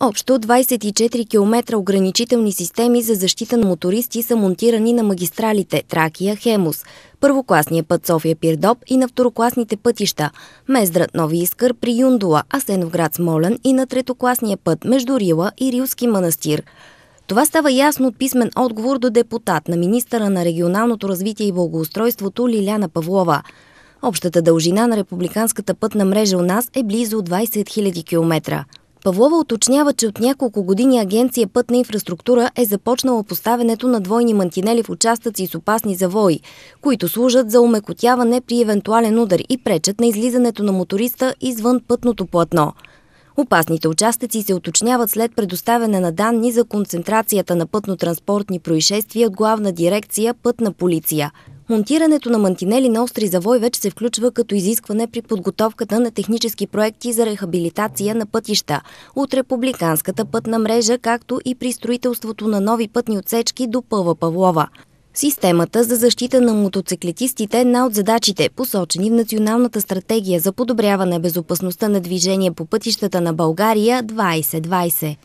Общо 24 км ограничителни системи за защита на мотористи са монтирани на магистралите Тракия – Хемус, първокласния път София-Пирдоп и на второкласните пътища Мездра – Нови Искър при Юндула, Асеновград – Смолен и на третокласния път между Рила и Рилски манастир. Това става ясно от писмен отговор до депутат на министъра на регионалното развитие и благоустройството Лиляна Павлова. Общата дължина на републиканската пътна мрежа у нас е близо 20 000 км. Павлова уточнява, че от няколко години агенция Пътна инфраструктура е започнала поставянето на двойни мантинели в участъци с опасни завои, които служат за умекотяване при евентуален удар и пречат на излизането на моториста извън пътното платно. Опасните участъци се уточняват след предоставяне на данни за концентрацията на пътно-транспортни происшествия от главна дирекция Пътна полиция – Монтирането на мантинели на остри завой вече се включва като изискване при подготовката на технически проекти за рехабилитация на пътища от републиканската пътна мрежа, както и при строителството на нови пътни отсечки до Пъва Павлова. Системата за защита на мотоциклетистите е една от задачите, посочени в Националната стратегия за подобряване безопасността на движение по пътищата на България 2020.